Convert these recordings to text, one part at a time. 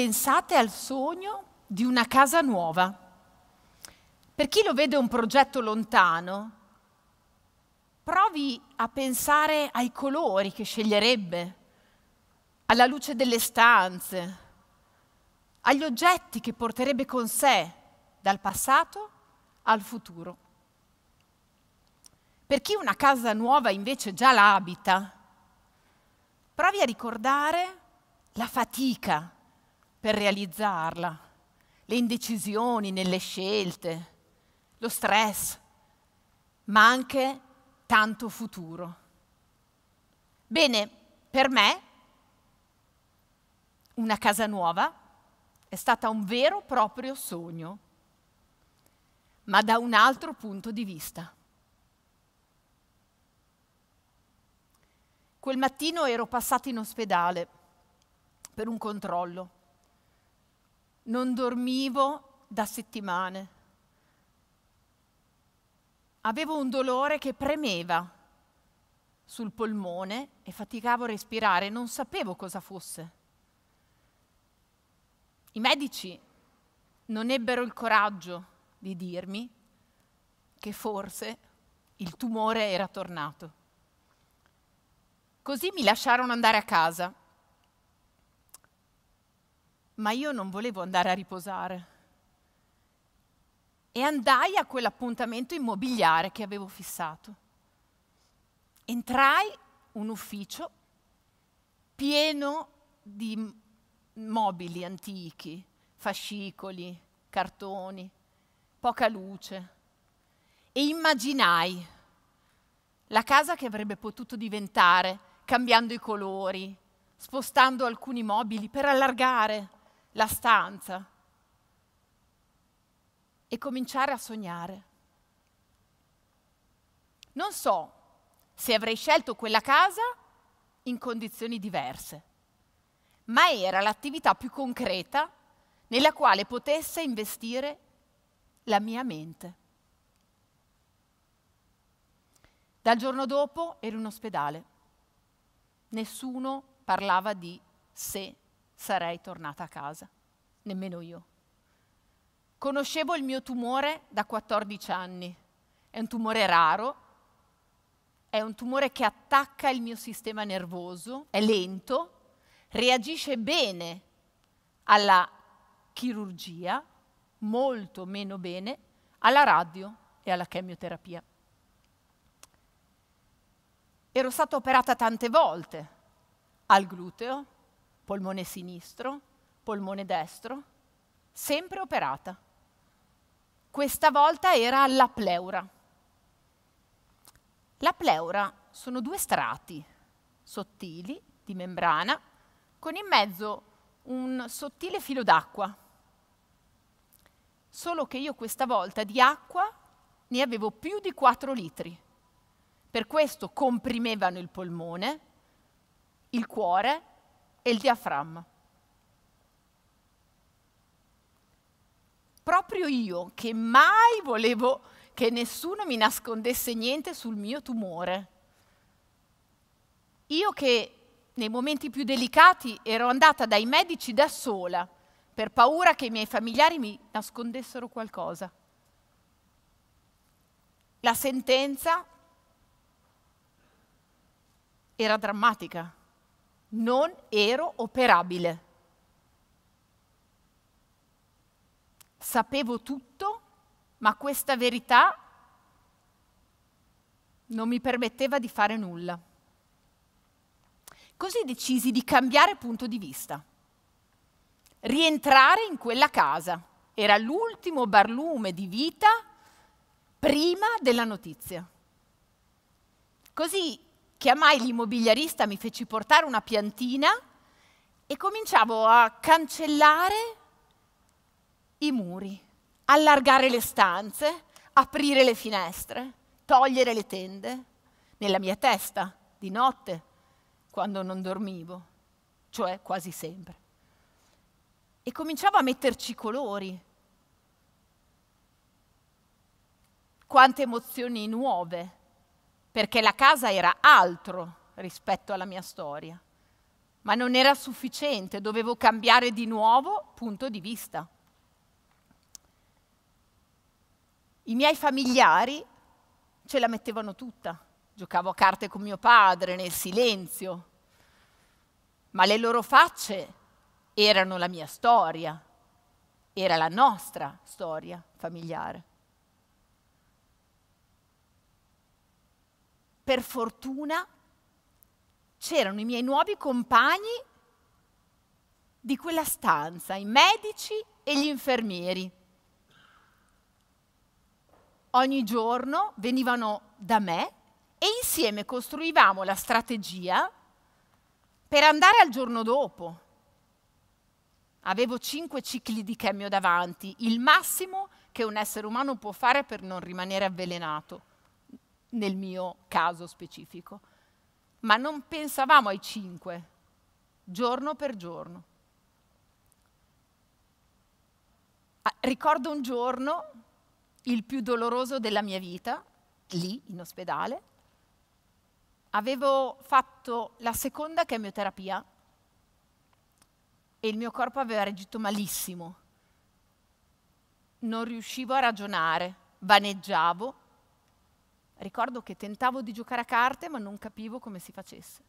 pensate al sogno di una casa nuova. Per chi lo vede un progetto lontano, provi a pensare ai colori che sceglierebbe, alla luce delle stanze, agli oggetti che porterebbe con sé dal passato al futuro. Per chi una casa nuova invece già la abita, provi a ricordare la fatica per realizzarla, le indecisioni nelle scelte, lo stress, ma anche tanto futuro. Bene, per me una casa nuova è stata un vero e proprio sogno, ma da un altro punto di vista. Quel mattino ero passata in ospedale per un controllo non dormivo da settimane. Avevo un dolore che premeva sul polmone e faticavo a respirare, non sapevo cosa fosse. I medici non ebbero il coraggio di dirmi che forse il tumore era tornato. Così mi lasciarono andare a casa ma io non volevo andare a riposare. E andai a quell'appuntamento immobiliare che avevo fissato. Entrai un ufficio pieno di mobili antichi, fascicoli, cartoni, poca luce. E immaginai la casa che avrebbe potuto diventare cambiando i colori, spostando alcuni mobili per allargare la stanza e cominciare a sognare. Non so se avrei scelto quella casa in condizioni diverse, ma era l'attività più concreta nella quale potesse investire la mia mente. Dal giorno dopo ero in ospedale. Nessuno parlava di se sarei tornata a casa, nemmeno io. Conoscevo il mio tumore da 14 anni, è un tumore raro, è un tumore che attacca il mio sistema nervoso, è lento, reagisce bene alla chirurgia, molto meno bene alla radio e alla chemioterapia. Ero stata operata tante volte al gluteo, polmone sinistro, polmone destro, sempre operata. Questa volta era la pleura. La pleura sono due strati sottili di membrana con in mezzo un sottile filo d'acqua. Solo che io questa volta di acqua ne avevo più di 4 litri. Per questo comprimevano il polmone, il cuore e il diaframma. Proprio io che mai volevo che nessuno mi nascondesse niente sul mio tumore. Io che nei momenti più delicati ero andata dai medici da sola per paura che i miei familiari mi nascondessero qualcosa. La sentenza era drammatica non ero operabile. Sapevo tutto, ma questa verità non mi permetteva di fare nulla. Così decisi di cambiare punto di vista, rientrare in quella casa. Era l'ultimo barlume di vita prima della notizia. Così chiamai l'immobiliarista, mi feci portare una piantina e cominciavo a cancellare i muri, allargare le stanze, aprire le finestre, togliere le tende, nella mia testa, di notte, quando non dormivo, cioè quasi sempre. E cominciavo a metterci colori. Quante emozioni nuove perché la casa era altro rispetto alla mia storia, ma non era sufficiente, dovevo cambiare di nuovo punto di vista. I miei familiari ce la mettevano tutta, giocavo a carte con mio padre nel silenzio, ma le loro facce erano la mia storia, era la nostra storia familiare. per fortuna, c'erano i miei nuovi compagni di quella stanza, i medici e gli infermieri. Ogni giorno venivano da me e insieme costruivamo la strategia per andare al giorno dopo. Avevo cinque cicli di chemio davanti, il massimo che un essere umano può fare per non rimanere avvelenato nel mio caso specifico. Ma non pensavamo ai cinque, giorno per giorno. Ah, ricordo un giorno, il più doloroso della mia vita, lì in ospedale, avevo fatto la seconda chemioterapia e il mio corpo aveva reagito malissimo. Non riuscivo a ragionare, vaneggiavo, Ricordo che tentavo di giocare a carte ma non capivo come si facesse.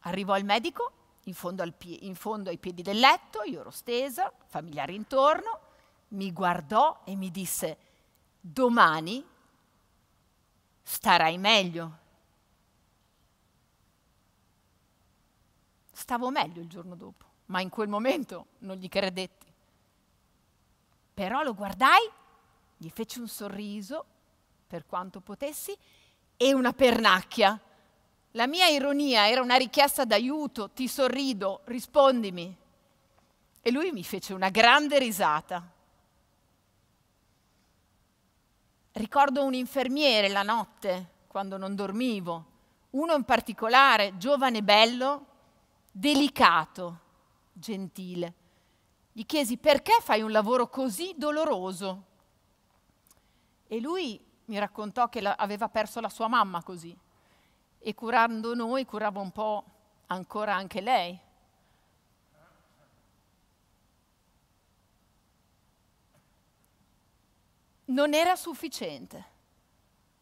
Arrivò il medico, in fondo, pie- in fondo ai piedi del letto, io ero stesa, familiari intorno, mi guardò e mi disse, domani starai meglio. Stavo meglio il giorno dopo, ma in quel momento non gli credetti. Però lo guardai gli feci un sorriso, per quanto potessi, e una pernacchia. La mia ironia era una richiesta d'aiuto, ti sorrido, rispondimi. E lui mi fece una grande risata. Ricordo un infermiere la notte, quando non dormivo, uno in particolare, giovane bello, delicato, gentile. Gli chiesi perché fai un lavoro così doloroso? E lui mi raccontò che la, aveva perso la sua mamma così e curando noi curava un po' ancora anche lei. Non era sufficiente.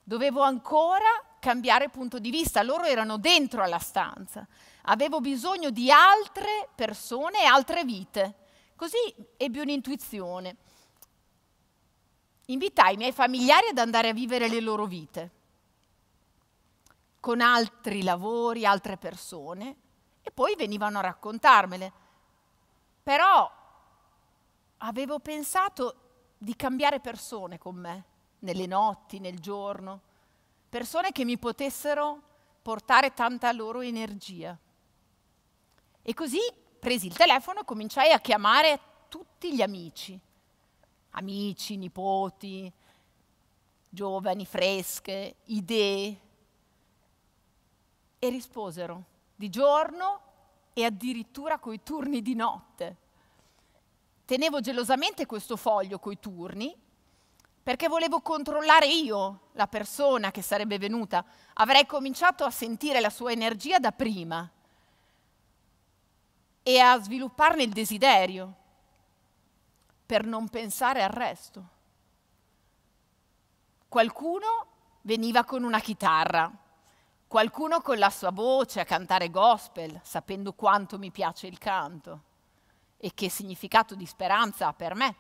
Dovevo ancora cambiare punto di vista, loro erano dentro alla stanza. Avevo bisogno di altre persone e altre vite. Così ebbi un'intuizione invitai i miei familiari ad andare a vivere le loro vite con altri lavori, altre persone e poi venivano a raccontarmele. Però avevo pensato di cambiare persone con me, nelle notti, nel giorno, persone che mi potessero portare tanta loro energia. E così presi il telefono e cominciai a chiamare tutti gli amici amici, nipoti, giovani, fresche, idee. E risposero di giorno e addirittura coi turni di notte. Tenevo gelosamente questo foglio coi turni perché volevo controllare io la persona che sarebbe venuta. Avrei cominciato a sentire la sua energia da prima e a svilupparne il desiderio per non pensare al resto. Qualcuno veniva con una chitarra, qualcuno con la sua voce a cantare gospel, sapendo quanto mi piace il canto e che significato di speranza ha per me.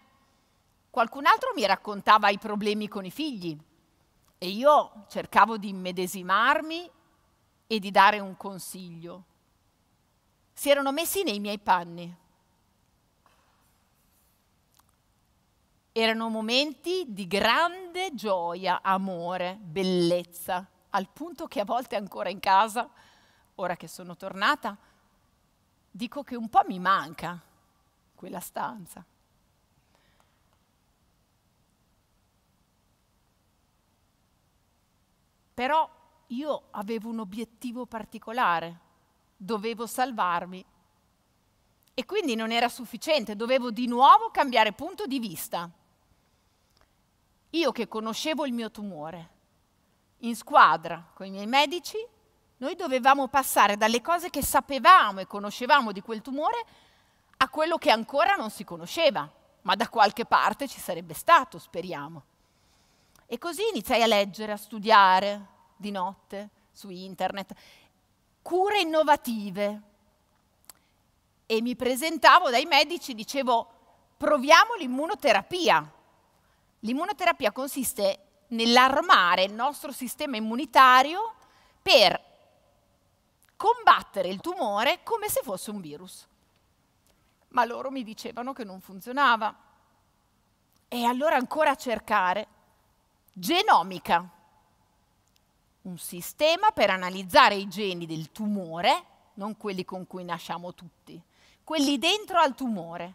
Qualcun altro mi raccontava i problemi con i figli e io cercavo di immedesimarmi e di dare un consiglio. Si erano messi nei miei panni Erano momenti di grande gioia, amore, bellezza, al punto che a volte ancora in casa, ora che sono tornata, dico che un po' mi manca quella stanza. Però io avevo un obiettivo particolare, dovevo salvarmi e quindi non era sufficiente, dovevo di nuovo cambiare punto di vista. Io che conoscevo il mio tumore, in squadra con i miei medici, noi dovevamo passare dalle cose che sapevamo e conoscevamo di quel tumore a quello che ancora non si conosceva, ma da qualche parte ci sarebbe stato, speriamo. E così iniziai a leggere, a studiare di notte su internet, cure innovative. E mi presentavo dai medici, dicevo, proviamo l'immunoterapia. L'immunoterapia consiste nell'armare il nostro sistema immunitario per combattere il tumore come se fosse un virus. Ma loro mi dicevano che non funzionava. E allora ancora a cercare genomica, un sistema per analizzare i geni del tumore, non quelli con cui nasciamo tutti, quelli dentro al tumore.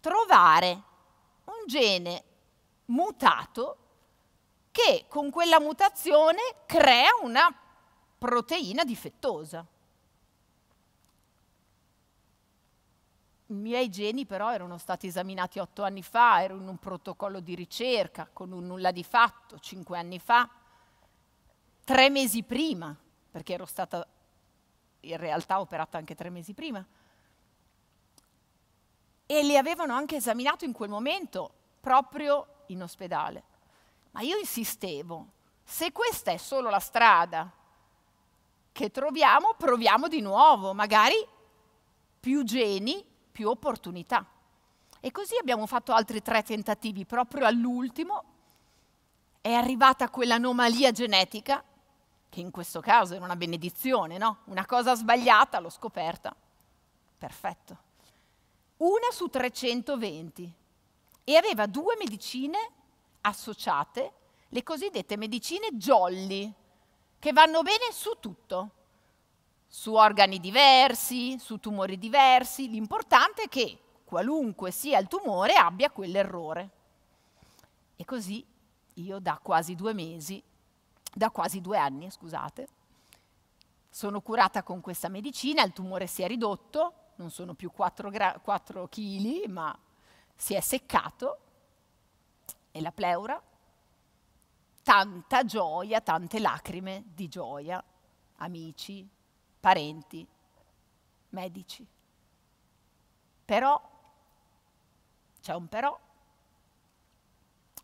Trovare un gene mutato che con quella mutazione crea una proteina difettosa. I miei geni però erano stati esaminati otto anni fa, ero in un protocollo di ricerca con un nulla di fatto, cinque anni fa, tre mesi prima, perché ero stata in realtà operata anche tre mesi prima. E li avevano anche esaminato in quel momento, proprio in ospedale. Ma io insistevo, se questa è solo la strada che troviamo, proviamo di nuovo, magari più geni, più opportunità. E così abbiamo fatto altri tre tentativi, proprio all'ultimo è arrivata quell'anomalia genetica, che in questo caso era una benedizione, no? Una cosa sbagliata l'ho scoperta. Perfetto. Una su 320, e aveva due medicine associate, le cosiddette medicine jolly, che vanno bene su tutto, su organi diversi, su tumori diversi, l'importante è che qualunque sia il tumore abbia quell'errore. E così io da quasi due mesi, da quasi due anni, scusate, sono curata con questa medicina, il tumore si è ridotto, non sono più 4, 4 kg, ma si è seccato e la pleura, tanta gioia, tante lacrime di gioia, amici, parenti, medici. Però, c'è un però,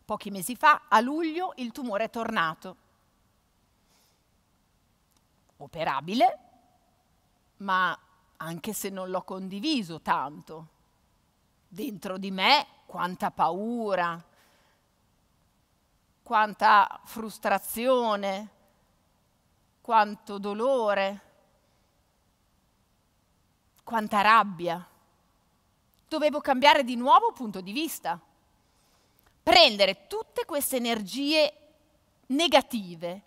pochi mesi fa, a luglio, il tumore è tornato. Operabile, ma anche se non l'ho condiviso tanto, dentro di me quanta paura, quanta frustrazione, quanto dolore, quanta rabbia. Dovevo cambiare di nuovo punto di vista, prendere tutte queste energie negative,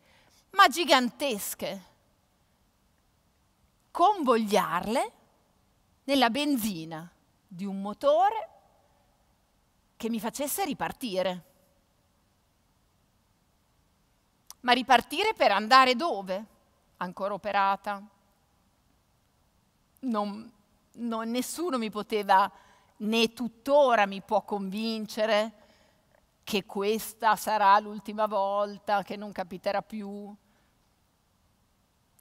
ma gigantesche, convogliarle nella benzina di un motore che mi facesse ripartire. Ma ripartire per andare dove? Ancora operata. Non, non, nessuno mi poteva, né tuttora mi può convincere che questa sarà l'ultima volta, che non capiterà più.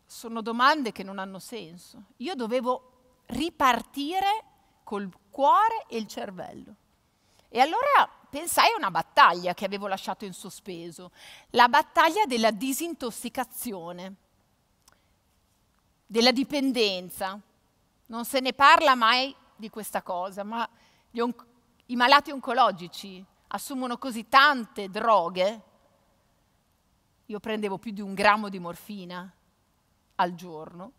Sono domande che non hanno senso. Io dovevo ripartire col cuore e il cervello. E allora pensai a una battaglia che avevo lasciato in sospeso, la battaglia della disintossicazione, della dipendenza. Non se ne parla mai di questa cosa, ma on- i malati oncologici assumono così tante droghe. Io prendevo più di un grammo di morfina al giorno,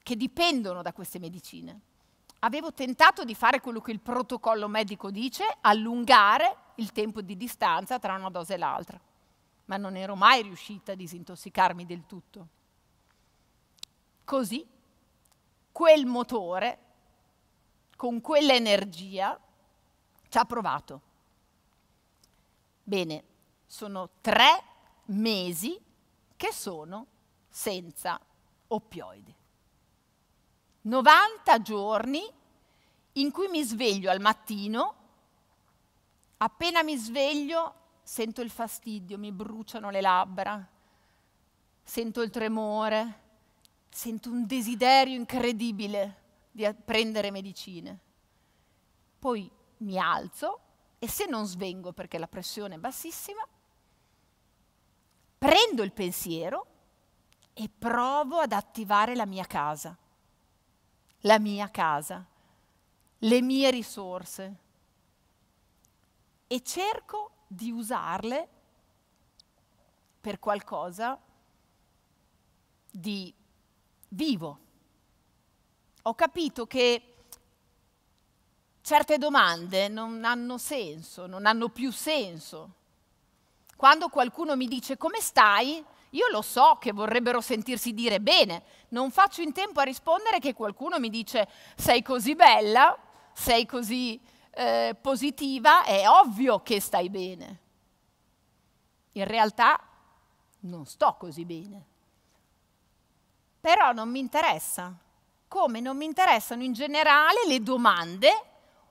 che dipendono da queste medicine avevo tentato di fare quello che il protocollo medico dice, allungare il tempo di distanza tra una dose e l'altra, ma non ero mai riuscita a disintossicarmi del tutto. Così, quel motore, con quell'energia, ci ha provato. Bene, sono tre mesi che sono senza oppioidi. 90 giorni in cui mi sveglio al mattino, appena mi sveglio sento il fastidio, mi bruciano le labbra, sento il tremore, sento un desiderio incredibile di prendere medicine. Poi mi alzo e se non svengo perché la pressione è bassissima, prendo il pensiero e provo ad attivare la mia casa la mia casa, le mie risorse e cerco di usarle per qualcosa di vivo. Ho capito che certe domande non hanno senso, non hanno più senso. Quando qualcuno mi dice come stai, io lo so che vorrebbero sentirsi dire bene, non faccio in tempo a rispondere che qualcuno mi dice sei così bella, sei così eh, positiva, è ovvio che stai bene. In realtà non sto così bene. Però non mi interessa, come non mi interessano in generale le domande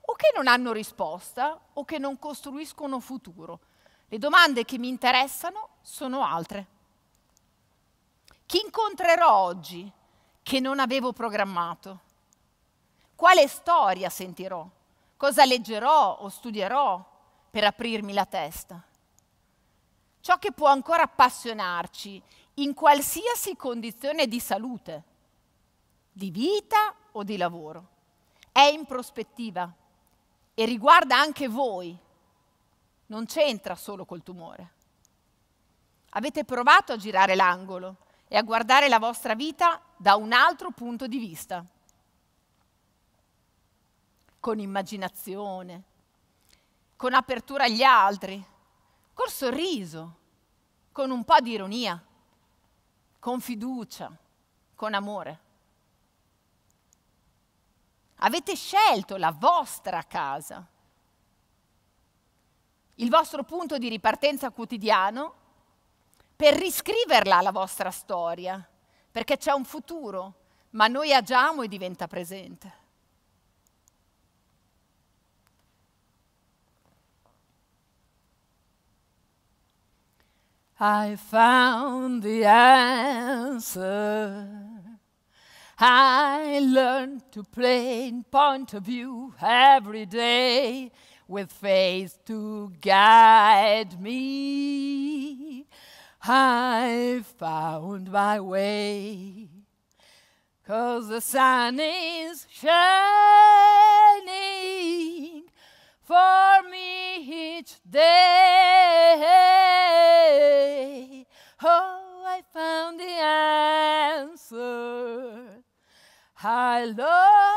o che non hanno risposta o che non costruiscono futuro. Le domande che mi interessano sono altre. Chi incontrerò oggi che non avevo programmato? Quale storia sentirò? Cosa leggerò o studierò per aprirmi la testa? Ciò che può ancora appassionarci in qualsiasi condizione di salute, di vita o di lavoro, è in prospettiva e riguarda anche voi, non c'entra solo col tumore. Avete provato a girare l'angolo, e a guardare la vostra vita da un altro punto di vista, con immaginazione, con apertura agli altri, col sorriso, con un po' di ironia, con fiducia, con amore. Avete scelto la vostra casa. Il vostro punto di ripartenza quotidiano per riscriverla la vostra storia, perché c'è un futuro, ma noi agiamo e diventa presente. I found the answer. I learned to play in point of view every day with faith to guide me. I've found my way. Cause the sun is shining for me each day. Oh, I found the answer. I love.